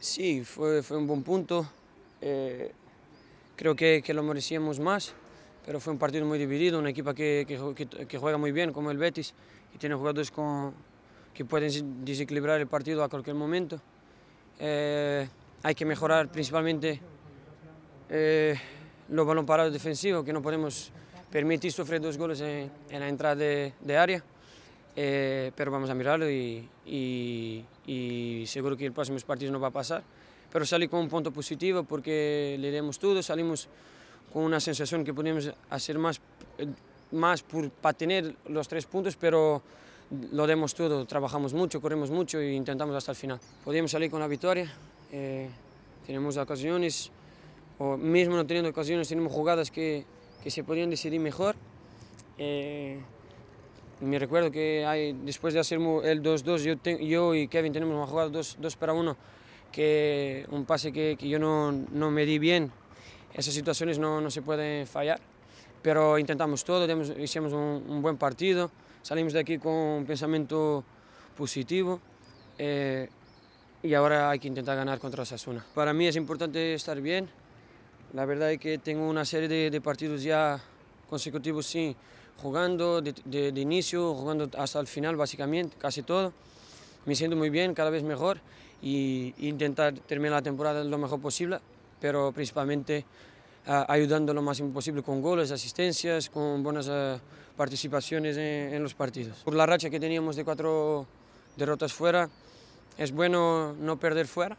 Sí, fue, fue un buen punto. Eh, creo que, lo merecíamos más, pero fue un partido muy dividido, una equipa que, juega muy bien como el Betis y tiene jugadores que pueden desequilibrar el partido a cualquier momento. Eh, hay que mejorar principalmente eh, los balón parados defensivos, que no podemos permitir sufrir dos goles en, la entrada de área. Eh, pero vamos a mirarlo y, seguro que el próximos partidos no va a pasar. Pero salí con un punto positivo porque le dimos todo, salimos con una sensación que podíamos hacer más, más para tener los tres puntos, pero lo demos todo, trabajamos mucho, corremos mucho e intentamos hasta el final. Podíamos salir con la victoria, eh, tenemos ocasiones, o mismo no teniendo ocasiones, tenemos jugadas que, que se podían decidir mejor. Eh, me recuerdo que hay, después de hacer el 2-2, yo, yo y Kevin tenemos una jugada 2 para 1, que un pase que, yo no, no, me di bien. Esas situaciones no, se pueden fallar, pero intentamos todo, demos, hicimos un, buen partido, salimos de aquí con un pensamiento positivo. Eh, y ahora hay que intentar ganar contra Osasuna. Para mí es importante estar bien. La verdad es que tengo una serie de, partidos ya consecutivos sin, jugando de, inicio, jugando hasta el final básicamente, casi todo. Me siento muy bien, cada vez mejor y intentar terminar la temporada lo mejor posible, pero principalmente ayudando lo más posible con goles, asistencias, con buenas eh, participaciones en, los partidos. Por la racha que teníamos de cuatro derrotas fuera, es bueno no perder fuera,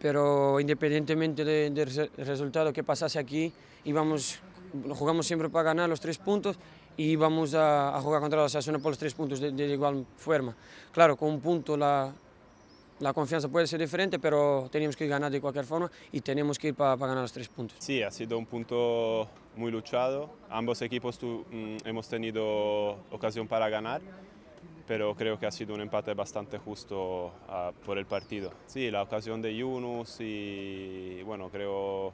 pero independientemente del resultado que pasase aquí, íbamos jugamos siempre para ganar los tres puntos y vamos a, jugar contra la Asociación por los tres puntos de, igual forma. Claro, con un punto la, la confianza puede ser diferente, pero tenemos que ganar de cualquier forma y tenemos que ir para ganar los tres puntos. Sí, ha sido un punto muy luchado. Ambos equipos mm, hemos tenido ocasión para ganar pero creo que ha sido un empate bastante justo ah, por el partido. Sí, la ocasión de Yunus y bueno, creo,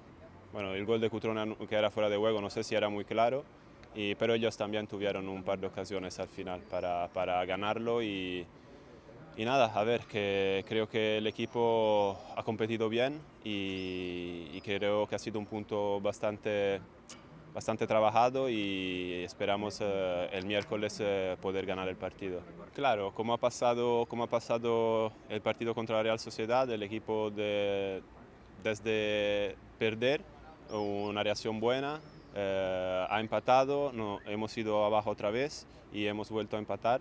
bueno, el gol de Cutrone que era fuera de juego, no sé si era muy claro, y, pero ellos también tuvieron un par de ocasiones al final para, para ganarlo y, nada, a ver, que creo que el equipo ha competido bien y, creo que ha sido un punto bastante, bastante trabajado y esperamos eh, el miércoles eh, poder ganar el partido. Claro, como ha pasado, como ha pasado el partido contra la Real Sociedad, el equipo de, desde perder una reacción buena eh, ha empatado, no, hemos ido abajo otra vez y hemos vuelto a empatar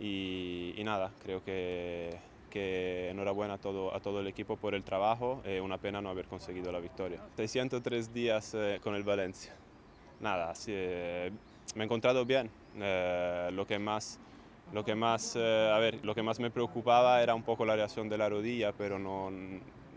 y, nada, creo que, que, enhorabuena a todo, a todo el equipo por el trabajo, eh, una pena no haber conseguido la victoria. 603 días eh, con el Valencia, nada, me he encontrado bien, lo que más... Lo que, más, a ver, lo que más me preocupaba era un poco la reacción de la rodilla, pero no,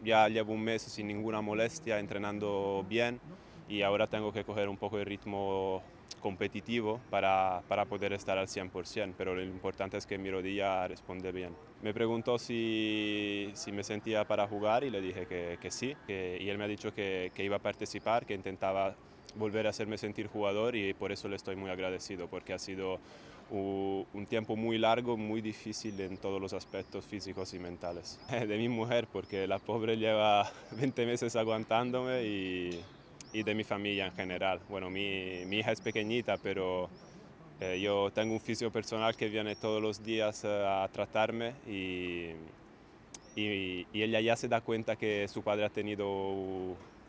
ya llevo un mes sin ninguna molestia, entrenando bien y ahora tengo que coger un poco el ritmo competitivo para, para, poder estar al 100%, pero lo importante es que mi rodilla responde bien. Me preguntó si, si me sentía para jugar y le dije que, que sí, y él me ha dicho que, que iba a participar, que intentaba volver a hacerme sentir jugador y por eso le estoy muy agradecido, porque ha sido un tiempo muy largo, muy difícil en todos los aspectos físicos y mentales. De mi mujer, porque la pobre lleva 20 meses aguantándome y y de mi familia en general. Bueno, mi, hija es pequeñita, pero eh, yo tengo un fisio personal que viene todos los días eh, a tratarme y, ella ya se da cuenta que su padre ha tenido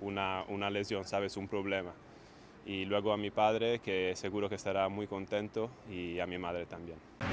una, una lesión, ¿sabes? Un problema. Y luego a mi padre, que seguro que estará muy contento, y a mi madre también.